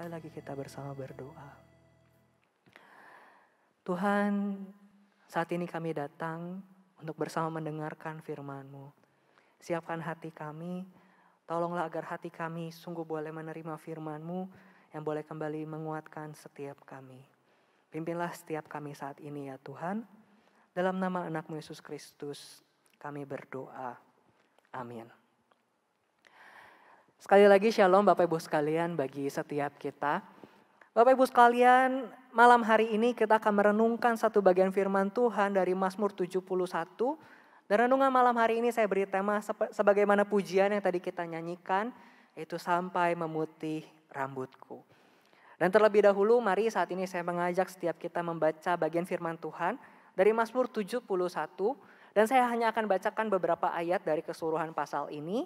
sekali lagi kita bersama berdoa. Tuhan, saat ini kami datang untuk bersama mendengarkan firman-Mu. Siapkan hati kami, tolonglah agar hati kami sungguh boleh menerima firman-Mu yang boleh kembali menguatkan setiap kami. Pimpinlah setiap kami saat ini ya Tuhan. Dalam nama anakmu Yesus Kristus kami berdoa. Amin. Sekali lagi shalom Bapak Ibu sekalian bagi setiap kita. Bapak Ibu sekalian, malam hari ini kita akan merenungkan satu bagian firman Tuhan dari Mazmur 71. Dan renungan malam hari ini saya beri tema sebagaimana pujian yang tadi kita nyanyikan, yaitu sampai memutih rambutku. Dan terlebih dahulu mari saat ini saya mengajak setiap kita membaca bagian firman Tuhan dari Mazmur 71 dan saya hanya akan bacakan beberapa ayat dari keseluruhan pasal ini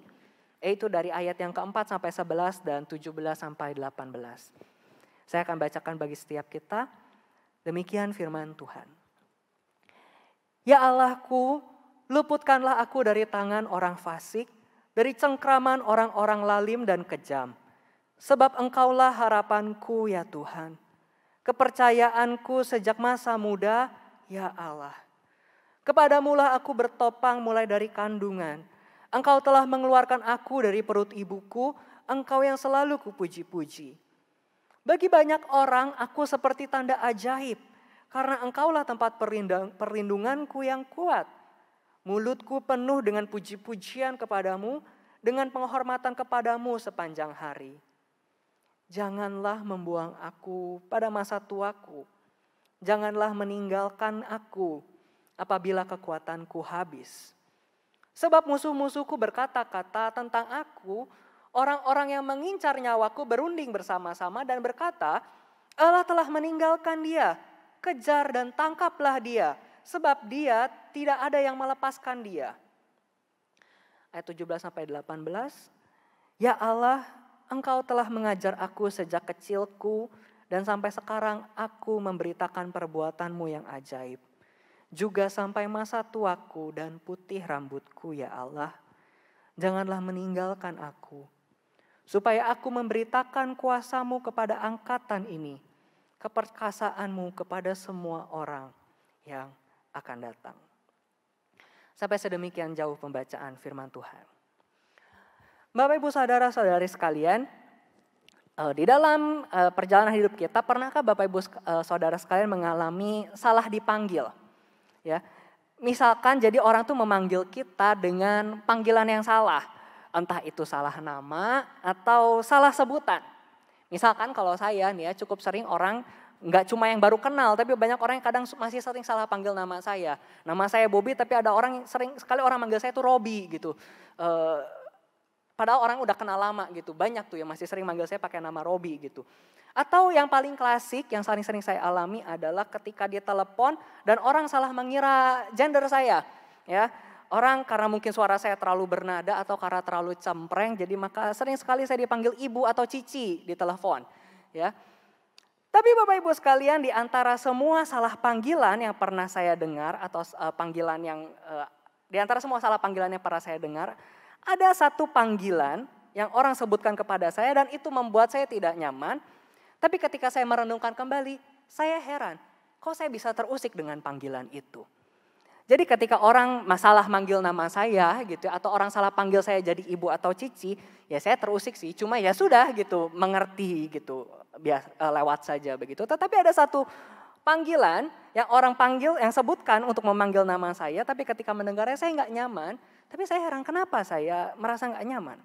yaitu dari ayat yang keempat sampai sebelas dan tujuh belas sampai delapan belas. Saya akan bacakan bagi setiap kita. Demikian firman Tuhan. Ya Allahku, luputkanlah aku dari tangan orang fasik, dari cengkraman orang-orang lalim dan kejam. Sebab engkaulah harapanku ya Tuhan, kepercayaanku sejak masa muda ya Allah. Kepadamulah aku bertopang mulai dari kandungan, Engkau telah mengeluarkan aku dari perut ibuku, engkau yang selalu kupuji-puji. Bagi banyak orang aku seperti tanda ajaib, karena engkaulah tempat perlindunganku yang kuat. Mulutku penuh dengan puji-pujian kepadamu, dengan penghormatan kepadamu sepanjang hari. Janganlah membuang aku pada masa tuaku. Janganlah meninggalkan aku apabila kekuatanku habis. Sebab musuh-musuhku berkata-kata tentang aku, orang-orang yang mengincar nyawaku berunding bersama-sama dan berkata, Allah telah meninggalkan dia, kejar dan tangkaplah dia, sebab dia tidak ada yang melepaskan dia. Ayat 17 sampai 18. Ya Allah, Engkau telah mengajar aku sejak kecilku dan sampai sekarang aku memberitakan perbuatanmu yang ajaib juga sampai masa tuaku dan putih rambutku ya Allah. Janganlah meninggalkan aku, supaya aku memberitakan kuasamu kepada angkatan ini, keperkasaanmu kepada semua orang yang akan datang. Sampai sedemikian jauh pembacaan firman Tuhan. Bapak Ibu Saudara Saudari sekalian, eh, di dalam eh, perjalanan hidup kita, pernahkah Bapak Ibu eh, Saudara sekalian mengalami salah dipanggil? ya. Misalkan jadi orang tuh memanggil kita dengan panggilan yang salah. Entah itu salah nama atau salah sebutan. Misalkan kalau saya nih ya cukup sering orang nggak cuma yang baru kenal, tapi banyak orang yang kadang masih sering salah panggil nama saya. Nama saya Bobby, tapi ada orang yang sering sekali orang manggil saya itu Robi gitu. Uh, Padahal orang udah kenal lama gitu. Banyak tuh yang masih sering manggil saya pakai nama Robi gitu. Atau yang paling klasik yang sering-sering saya alami adalah ketika dia telepon dan orang salah mengira gender saya. Ya, orang karena mungkin suara saya terlalu bernada atau karena terlalu cempreng jadi maka sering sekali saya dipanggil ibu atau cici di telepon. Ya. Tapi Bapak Ibu sekalian di antara semua salah panggilan yang pernah saya dengar atau uh, panggilan yang uh, di antara semua salah panggilan yang pernah saya dengar ada satu panggilan yang orang sebutkan kepada saya dan itu membuat saya tidak nyaman. Tapi ketika saya merenungkan kembali, saya heran, kok saya bisa terusik dengan panggilan itu? Jadi ketika orang masalah manggil nama saya gitu ya, atau orang salah panggil saya jadi ibu atau cici, ya saya terusik sih. Cuma ya sudah gitu, mengerti gitu, biasa eh, lewat saja begitu. Tetapi ada satu panggilan yang orang panggil yang sebutkan untuk memanggil nama saya, tapi ketika mendengarnya saya nggak nyaman. Tapi saya heran kenapa saya merasa nggak nyaman.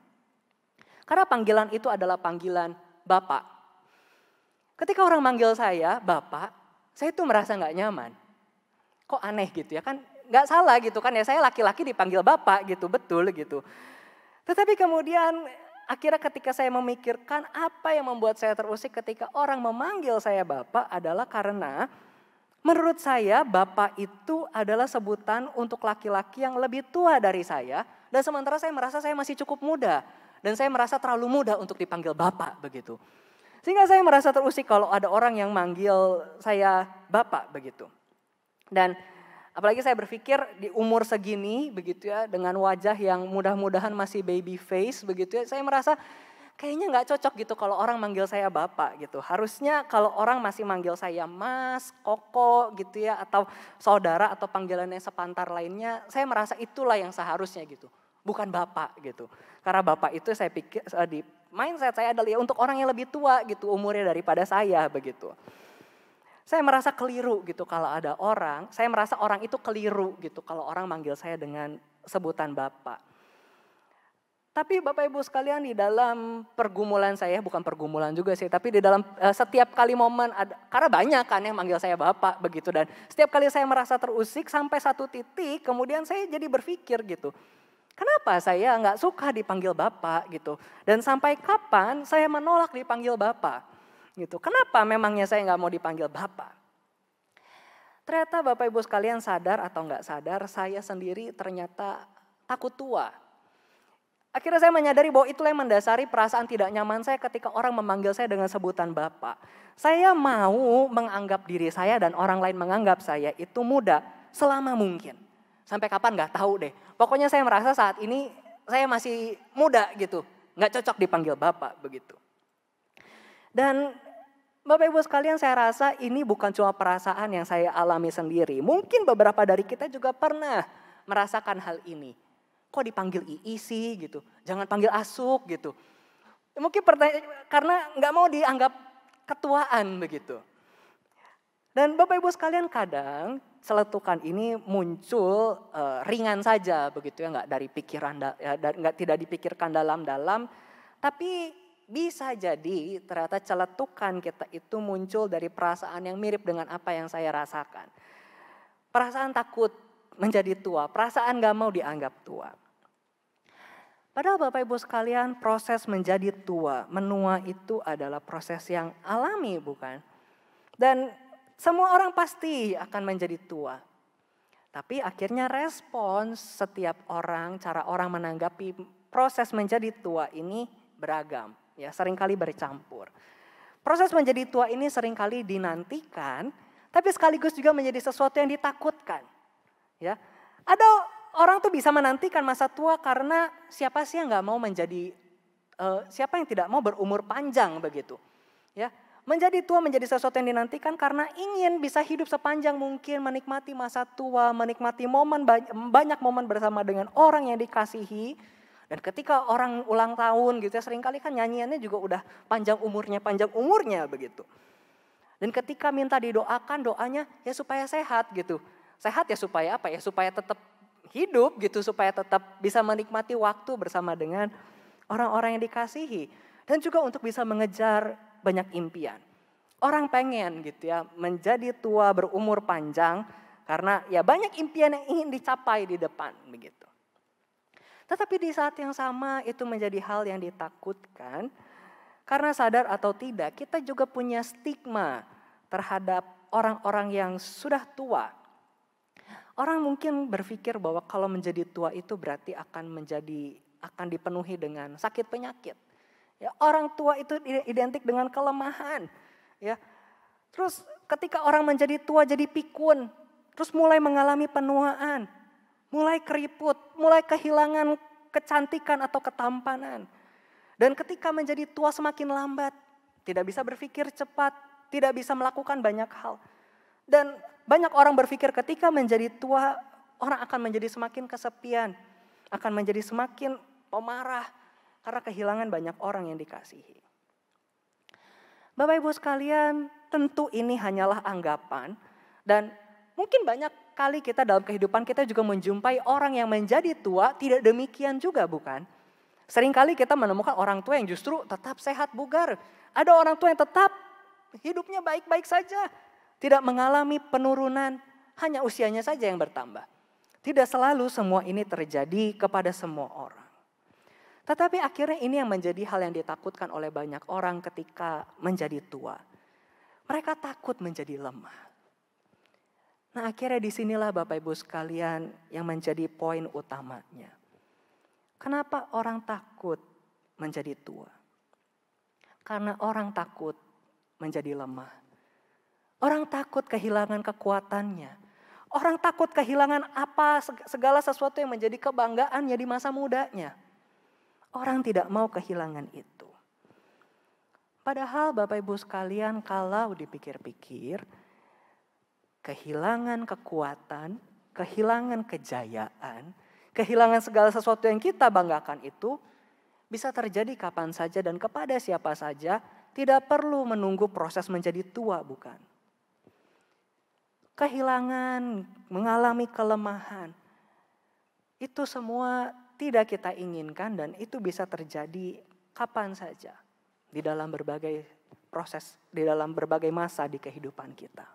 Karena panggilan itu adalah panggilan Bapak. Ketika orang manggil saya Bapak, saya itu merasa nggak nyaman. Kok aneh gitu ya kan? Nggak salah gitu kan ya saya laki-laki dipanggil Bapak gitu betul gitu. Tetapi kemudian akhirnya ketika saya memikirkan apa yang membuat saya terusik ketika orang memanggil saya Bapak adalah karena Menurut saya, bapak itu adalah sebutan untuk laki-laki yang lebih tua dari saya, dan sementara saya merasa saya masih cukup muda, dan saya merasa terlalu muda untuk dipanggil bapak begitu. Sehingga saya merasa terusik kalau ada orang yang manggil saya bapak begitu. Dan apalagi saya berpikir di umur segini begitu ya, dengan wajah yang mudah-mudahan masih baby face begitu ya, saya merasa kayaknya nggak cocok gitu kalau orang manggil saya bapak gitu. Harusnya kalau orang masih manggil saya mas, koko gitu ya atau saudara atau panggilannya sepantar lainnya, saya merasa itulah yang seharusnya gitu. Bukan bapak gitu. Karena bapak itu saya pikir eh, di mindset saya adalah ya untuk orang yang lebih tua gitu umurnya daripada saya begitu. Saya merasa keliru gitu kalau ada orang, saya merasa orang itu keliru gitu kalau orang manggil saya dengan sebutan bapak. Tapi Bapak Ibu sekalian di dalam pergumulan saya, bukan pergumulan juga sih, tapi di dalam uh, setiap kali momen, ada, karena banyak kan yang manggil saya Bapak begitu. Dan setiap kali saya merasa terusik sampai satu titik, kemudian saya jadi berpikir gitu. Kenapa saya nggak suka dipanggil Bapak gitu. Dan sampai kapan saya menolak dipanggil Bapak gitu. Kenapa memangnya saya nggak mau dipanggil Bapak. Ternyata Bapak Ibu sekalian sadar atau nggak sadar, saya sendiri ternyata takut tua Akhirnya saya menyadari bahwa itulah yang mendasari perasaan tidak nyaman saya ketika orang memanggil saya dengan sebutan Bapak. Saya mau menganggap diri saya dan orang lain menganggap saya itu muda selama mungkin. Sampai kapan nggak tahu deh. Pokoknya saya merasa saat ini saya masih muda gitu. Gak cocok dipanggil Bapak begitu. Dan Bapak Ibu sekalian saya rasa ini bukan cuma perasaan yang saya alami sendiri. Mungkin beberapa dari kita juga pernah merasakan hal ini kok dipanggil II sih gitu, jangan panggil asuk gitu. Ya, mungkin pertanyaan, karena nggak mau dianggap ketuaan begitu. Dan Bapak Ibu sekalian kadang seletukan ini muncul uh, ringan saja begitu ya, nggak dari pikiran, ya, nggak tidak dipikirkan dalam-dalam, tapi bisa jadi ternyata celetukan kita itu muncul dari perasaan yang mirip dengan apa yang saya rasakan. Perasaan takut menjadi tua, perasaan gak mau dianggap tua. Padahal Bapak Ibu sekalian proses menjadi tua, menua itu adalah proses yang alami bukan? Dan semua orang pasti akan menjadi tua. Tapi akhirnya respons setiap orang, cara orang menanggapi proses menjadi tua ini beragam, ya seringkali bercampur. Proses menjadi tua ini seringkali dinantikan, tapi sekaligus juga menjadi sesuatu yang ditakutkan. Ya, ada orang tuh bisa menantikan masa tua karena siapa sih yang nggak mau menjadi uh, siapa yang tidak mau berumur panjang begitu, ya. Menjadi tua menjadi sesuatu yang dinantikan karena ingin bisa hidup sepanjang mungkin, menikmati masa tua, menikmati momen banyak momen bersama dengan orang yang dikasihi. Dan ketika orang ulang tahun gitu ya, seringkali kan nyanyiannya juga udah panjang umurnya, panjang umurnya begitu. Dan ketika minta didoakan doanya ya supaya sehat gitu. Sehat ya supaya apa ya? Supaya tetap hidup gitu, supaya tetap bisa menikmati waktu bersama dengan orang-orang yang dikasihi. Dan juga untuk bisa mengejar banyak impian. Orang pengen gitu ya, menjadi tua berumur panjang karena ya banyak impian yang ingin dicapai di depan begitu. Tetapi di saat yang sama itu menjadi hal yang ditakutkan karena sadar atau tidak kita juga punya stigma terhadap orang-orang yang sudah tua Orang mungkin berpikir bahwa kalau menjadi tua itu berarti akan menjadi akan dipenuhi dengan sakit penyakit. Ya, orang tua itu identik dengan kelemahan. Ya. Terus ketika orang menjadi tua jadi pikun, terus mulai mengalami penuaan, mulai keriput, mulai kehilangan kecantikan atau ketampanan. Dan ketika menjadi tua semakin lambat, tidak bisa berpikir cepat, tidak bisa melakukan banyak hal. Dan banyak orang berpikir ketika menjadi tua, orang akan menjadi semakin kesepian, akan menjadi semakin pemarah karena kehilangan banyak orang yang dikasihi. Bapak Ibu sekalian, tentu ini hanyalah anggapan dan mungkin banyak kali kita dalam kehidupan kita juga menjumpai orang yang menjadi tua tidak demikian juga bukan? Seringkali kita menemukan orang tua yang justru tetap sehat bugar. Ada orang tua yang tetap hidupnya baik-baik saja, tidak mengalami penurunan, hanya usianya saja yang bertambah. Tidak selalu semua ini terjadi kepada semua orang. Tetapi akhirnya ini yang menjadi hal yang ditakutkan oleh banyak orang ketika menjadi tua. Mereka takut menjadi lemah. Nah akhirnya disinilah Bapak Ibu sekalian yang menjadi poin utamanya. Kenapa orang takut menjadi tua? Karena orang takut menjadi lemah. Orang takut kehilangan kekuatannya. Orang takut kehilangan apa segala sesuatu yang menjadi kebanggaannya di masa mudanya. Orang tidak mau kehilangan itu. Padahal Bapak Ibu sekalian kalau dipikir-pikir kehilangan kekuatan, kehilangan kejayaan, kehilangan segala sesuatu yang kita banggakan itu bisa terjadi kapan saja dan kepada siapa saja, tidak perlu menunggu proses menjadi tua bukan kehilangan, mengalami kelemahan. Itu semua tidak kita inginkan dan itu bisa terjadi kapan saja di dalam berbagai proses, di dalam berbagai masa di kehidupan kita.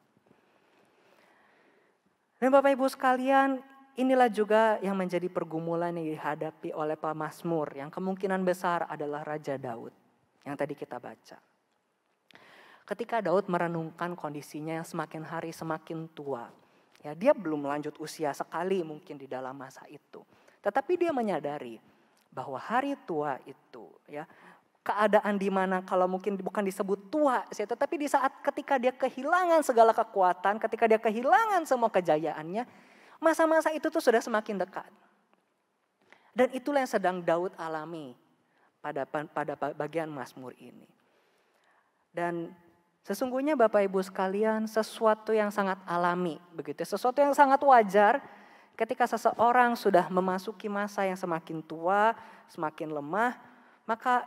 Dan Bapak Ibu sekalian, inilah juga yang menjadi pergumulan yang dihadapi oleh Pak Masmur yang kemungkinan besar adalah Raja Daud yang tadi kita baca ketika Daud merenungkan kondisinya yang semakin hari semakin tua. Ya, dia belum lanjut usia sekali mungkin di dalam masa itu. Tetapi dia menyadari bahwa hari tua itu ya keadaan di mana kalau mungkin bukan disebut tua sih, tetapi di saat ketika dia kehilangan segala kekuatan, ketika dia kehilangan semua kejayaannya, masa-masa itu tuh sudah semakin dekat. Dan itulah yang sedang Daud alami pada pada bagian Mazmur ini. Dan Sesungguhnya Bapak Ibu sekalian sesuatu yang sangat alami begitu, ya. sesuatu yang sangat wajar ketika seseorang sudah memasuki masa yang semakin tua, semakin lemah, maka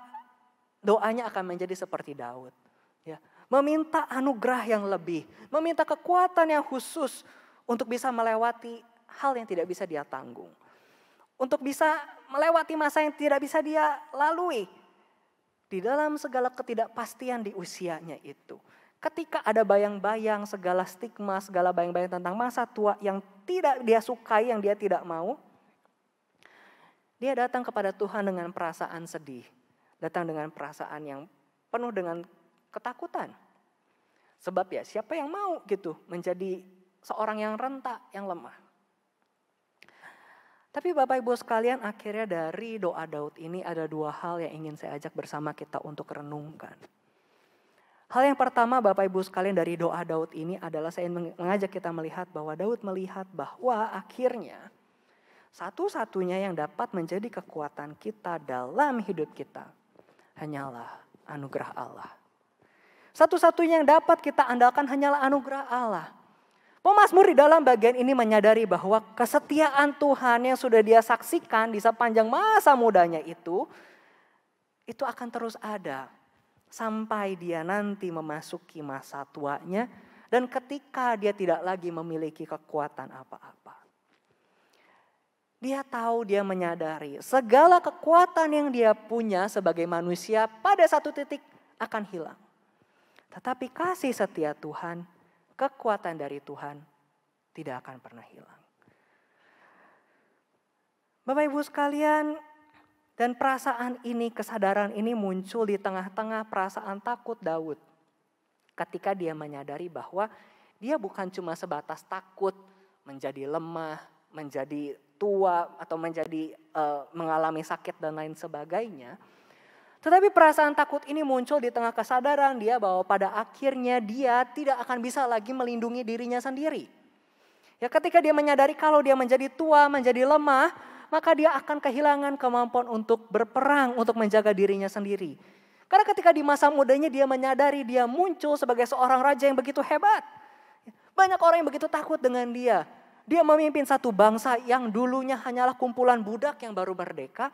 doanya akan menjadi seperti Daud. Ya, meminta anugerah yang lebih, meminta kekuatan yang khusus untuk bisa melewati hal yang tidak bisa dia tanggung. Untuk bisa melewati masa yang tidak bisa dia lalui, di dalam segala ketidakpastian di usianya itu. Ketika ada bayang-bayang segala stigma, segala bayang-bayang tentang masa tua yang tidak dia sukai, yang dia tidak mau. Dia datang kepada Tuhan dengan perasaan sedih. Datang dengan perasaan yang penuh dengan ketakutan. Sebab ya siapa yang mau gitu menjadi seorang yang rentak, yang lemah. Tapi Bapak Ibu sekalian akhirnya dari doa Daud ini ada dua hal yang ingin saya ajak bersama kita untuk renungkan. Hal yang pertama Bapak Ibu sekalian dari doa Daud ini adalah saya mengajak kita melihat bahwa Daud melihat bahwa akhirnya satu-satunya yang dapat menjadi kekuatan kita dalam hidup kita hanyalah anugerah Allah. Satu-satunya yang dapat kita andalkan hanyalah anugerah Allah. Pemazmur di dalam bagian ini menyadari bahwa kesetiaan Tuhan yang sudah dia saksikan di sepanjang masa mudanya itu, itu akan terus ada sampai dia nanti memasuki masa tuanya dan ketika dia tidak lagi memiliki kekuatan apa-apa. Dia tahu, dia menyadari segala kekuatan yang dia punya sebagai manusia pada satu titik akan hilang. Tetapi kasih setia Tuhan kekuatan dari Tuhan tidak akan pernah hilang. Bapak Ibu sekalian, dan perasaan ini, kesadaran ini muncul di tengah-tengah perasaan takut Daud. Ketika dia menyadari bahwa dia bukan cuma sebatas takut menjadi lemah, menjadi tua atau menjadi uh, mengalami sakit dan lain sebagainya, tetapi perasaan takut ini muncul di tengah kesadaran dia bahwa pada akhirnya dia tidak akan bisa lagi melindungi dirinya sendiri. Ya ketika dia menyadari kalau dia menjadi tua, menjadi lemah, maka dia akan kehilangan kemampuan untuk berperang, untuk menjaga dirinya sendiri. Karena ketika di masa mudanya dia menyadari dia muncul sebagai seorang raja yang begitu hebat. Banyak orang yang begitu takut dengan dia. Dia memimpin satu bangsa yang dulunya hanyalah kumpulan budak yang baru merdeka,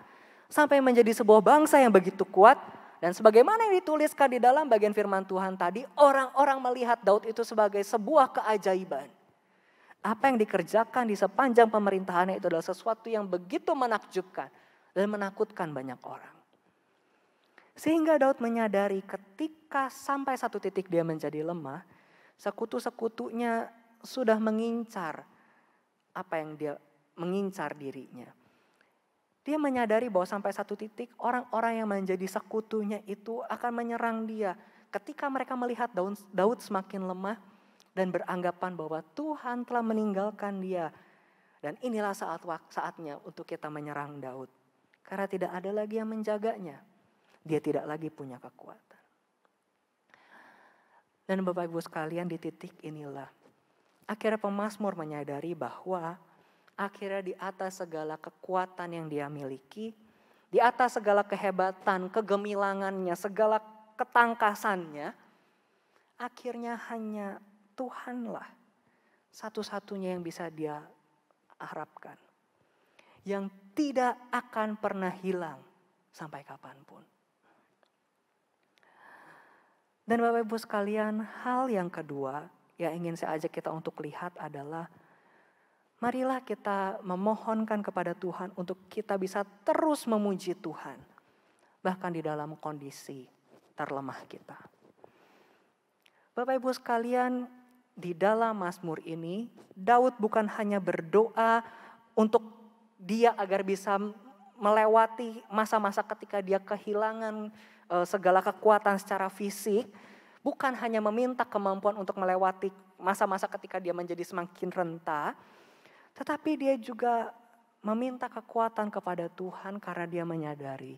sampai menjadi sebuah bangsa yang begitu kuat dan sebagaimana yang dituliskan di dalam bagian firman Tuhan tadi, orang-orang melihat Daud itu sebagai sebuah keajaiban. Apa yang dikerjakan di sepanjang pemerintahannya itu adalah sesuatu yang begitu menakjubkan dan menakutkan banyak orang. Sehingga Daud menyadari ketika sampai satu titik dia menjadi lemah, sekutu-sekutunya sudah mengincar apa yang dia mengincar dirinya. Dia menyadari bahwa sampai satu titik orang-orang yang menjadi sekutunya itu akan menyerang dia. Ketika mereka melihat Daud, semakin lemah dan beranggapan bahwa Tuhan telah meninggalkan dia. Dan inilah saat saatnya untuk kita menyerang Daud. Karena tidak ada lagi yang menjaganya. Dia tidak lagi punya kekuatan. Dan Bapak Ibu sekalian di titik inilah. Akhirnya pemazmur menyadari bahwa Akhirnya di atas segala kekuatan yang dia miliki, di atas segala kehebatan, kegemilangannya, segala ketangkasannya, akhirnya hanya Tuhanlah satu-satunya yang bisa dia harapkan. Yang tidak akan pernah hilang sampai kapanpun. Dan Bapak Ibu sekalian, hal yang kedua yang ingin saya ajak kita untuk lihat adalah Marilah kita memohonkan kepada Tuhan untuk kita bisa terus memuji Tuhan, bahkan di dalam kondisi terlemah kita. Bapak Ibu sekalian, di dalam Mazmur ini, Daud bukan hanya berdoa untuk dia agar bisa melewati masa-masa ketika dia kehilangan eh, segala kekuatan secara fisik, bukan hanya meminta kemampuan untuk melewati masa-masa ketika dia menjadi semakin rentah. Tetapi dia juga meminta kekuatan kepada Tuhan karena dia menyadari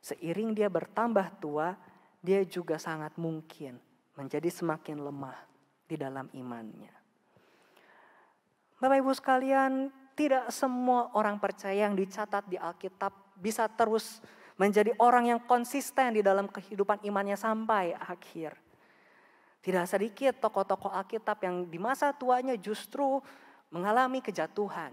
seiring dia bertambah tua, dia juga sangat mungkin menjadi semakin lemah di dalam imannya. Bapak Ibu sekalian, tidak semua orang percaya yang dicatat di Alkitab bisa terus menjadi orang yang konsisten di dalam kehidupan imannya sampai akhir. Tidak sedikit tokoh-tokoh Alkitab yang di masa tuanya justru mengalami kejatuhan.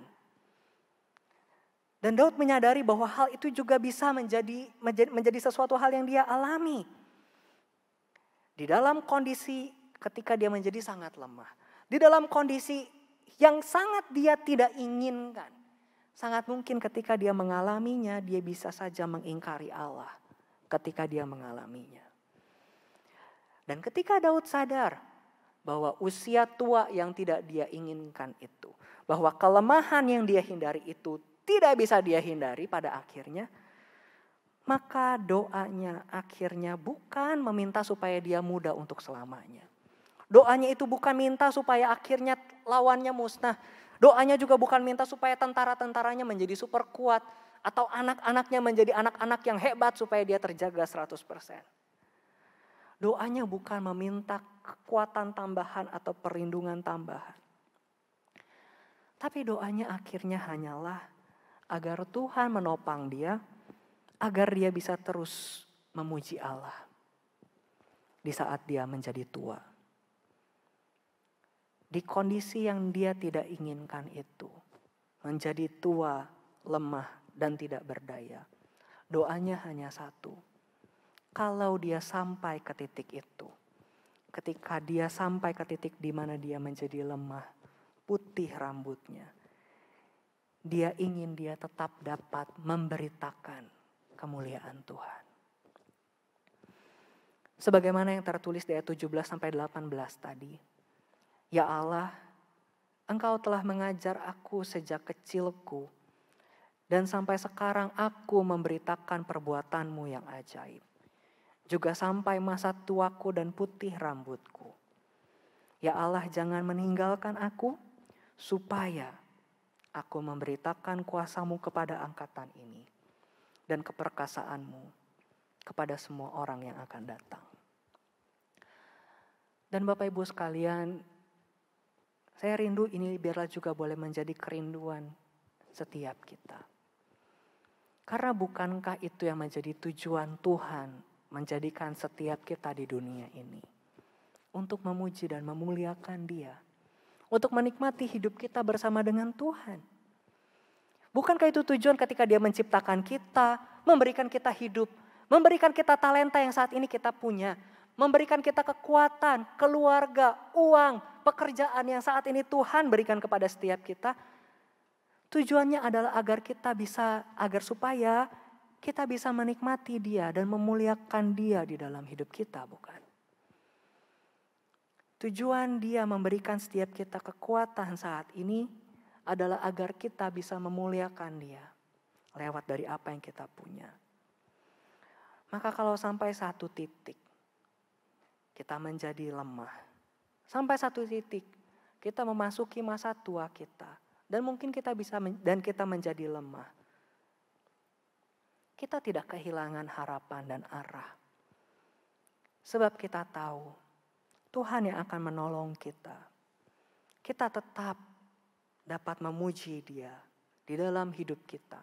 Dan Daud menyadari bahwa hal itu juga bisa menjadi, menjadi sesuatu hal yang dia alami. Di dalam kondisi ketika dia menjadi sangat lemah, di dalam kondisi yang sangat dia tidak inginkan. Sangat mungkin ketika dia mengalaminya, dia bisa saja mengingkari Allah ketika dia mengalaminya. Dan ketika Daud sadar bahwa usia tua yang tidak dia inginkan itu, bahwa kelemahan yang dia hindari itu tidak bisa dia hindari pada akhirnya, maka doanya akhirnya bukan meminta supaya dia muda untuk selamanya. Doanya itu bukan minta supaya akhirnya lawannya musnah. Doanya juga bukan minta supaya tentara-tentaranya menjadi super kuat atau anak-anaknya menjadi anak-anak yang hebat supaya dia terjaga 100%. Doanya bukan meminta kekuatan tambahan atau perlindungan tambahan. Tapi doanya akhirnya hanyalah agar Tuhan menopang dia, agar dia bisa terus memuji Allah di saat dia menjadi tua. Di kondisi yang dia tidak inginkan itu, menjadi tua, lemah, dan tidak berdaya. Doanya hanya satu, kalau dia sampai ke titik itu. Ketika dia sampai ke titik di mana dia menjadi lemah, putih rambutnya. Dia ingin dia tetap dapat memberitakan kemuliaan Tuhan. Sebagaimana yang tertulis di ayat 17 sampai 18 tadi. Ya Allah, Engkau telah mengajar aku sejak kecilku dan sampai sekarang aku memberitakan perbuatanmu yang ajaib juga sampai masa tuaku dan putih rambutku. Ya Allah, jangan meninggalkan aku, supaya aku memberitakan kuasamu kepada angkatan ini dan keperkasaanmu kepada semua orang yang akan datang. Dan Bapak Ibu sekalian, saya rindu ini biarlah juga boleh menjadi kerinduan setiap kita. Karena bukankah itu yang menjadi tujuan Tuhan menjadikan setiap kita di dunia ini untuk memuji dan memuliakan Dia, untuk menikmati hidup kita bersama dengan Tuhan. Bukankah itu tujuan ketika Dia menciptakan kita, memberikan kita hidup, memberikan kita talenta yang saat ini kita punya, memberikan kita kekuatan, keluarga, uang, pekerjaan yang saat ini Tuhan berikan kepada setiap kita? Tujuannya adalah agar kita bisa, agar supaya kita bisa menikmati dia dan memuliakan dia di dalam hidup kita, bukan? Tujuan dia memberikan setiap kita kekuatan saat ini adalah agar kita bisa memuliakan dia lewat dari apa yang kita punya. Maka kalau sampai satu titik kita menjadi lemah. Sampai satu titik kita memasuki masa tua kita dan mungkin kita bisa dan kita menjadi lemah kita tidak kehilangan harapan dan arah. Sebab kita tahu Tuhan yang akan menolong kita. Kita tetap dapat memuji Dia di dalam hidup kita.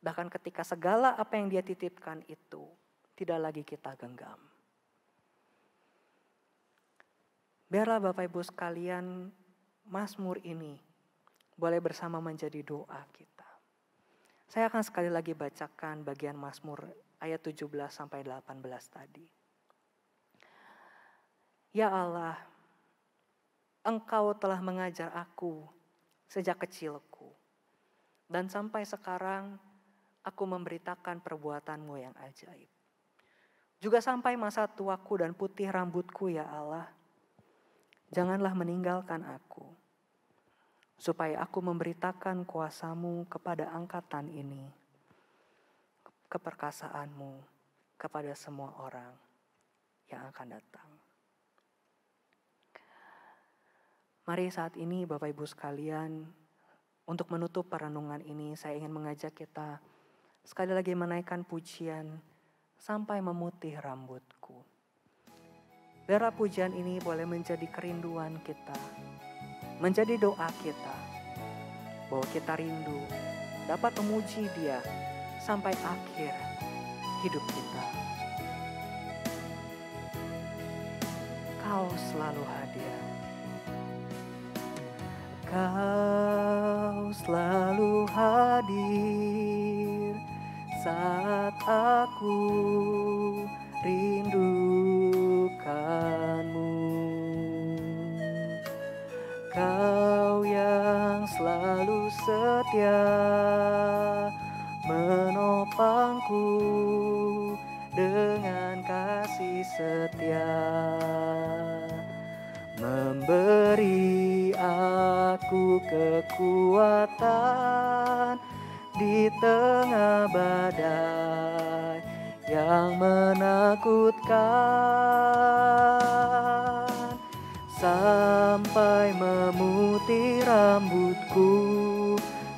Bahkan ketika segala apa yang Dia titipkan itu tidak lagi kita genggam. Biarlah Bapak Ibu sekalian, Mazmur ini boleh bersama menjadi doa kita. Saya akan sekali lagi bacakan bagian Mazmur ayat 17 sampai 18 tadi. Ya Allah, Engkau telah mengajar aku sejak kecilku. Dan sampai sekarang aku memberitakan perbuatanmu yang ajaib. Juga sampai masa tuaku dan putih rambutku ya Allah, janganlah meninggalkan aku supaya aku memberitakan kuasamu kepada angkatan ini, keperkasaanmu kepada semua orang yang akan datang. Mari saat ini Bapak Ibu sekalian, untuk menutup perenungan ini saya ingin mengajak kita sekali lagi menaikkan pujian sampai memutih rambutku. Darah pujian ini boleh menjadi kerinduan kita menjadi doa kita bahwa kita rindu dapat memuji Dia sampai akhir hidup kita. Kau selalu hadir. Kau selalu hadir saat aku setia menopangku dengan kasih setia memberi aku kekuatan di tengah badai yang menakutkan sampai memutih rambutku.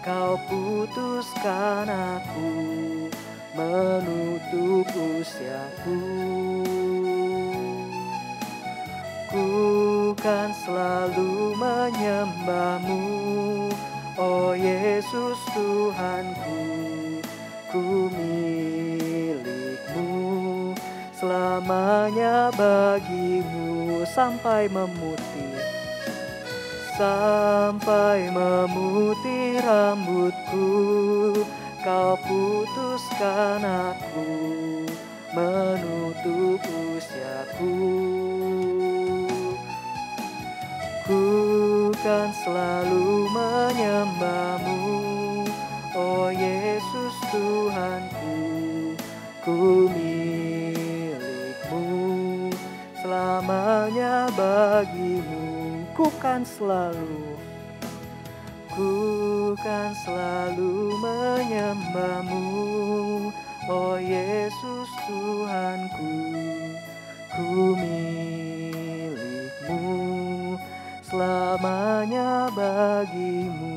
Kau putuskan aku menutup usiaku Ku kan selalu menyembahmu Oh Yesus Tuhanku Ku milikmu Selamanya bagimu sampai memut sampai memutih rambutku Kau putuskan aku menutup usiaku Ku kan selalu menyembahmu Oh Yesus Tuhanku Ku milikmu selamanya bagimu Ku kan selalu Ku kan selalu menyembahmu Oh Yesus Tuhanku Ku milikmu Selamanya bagimu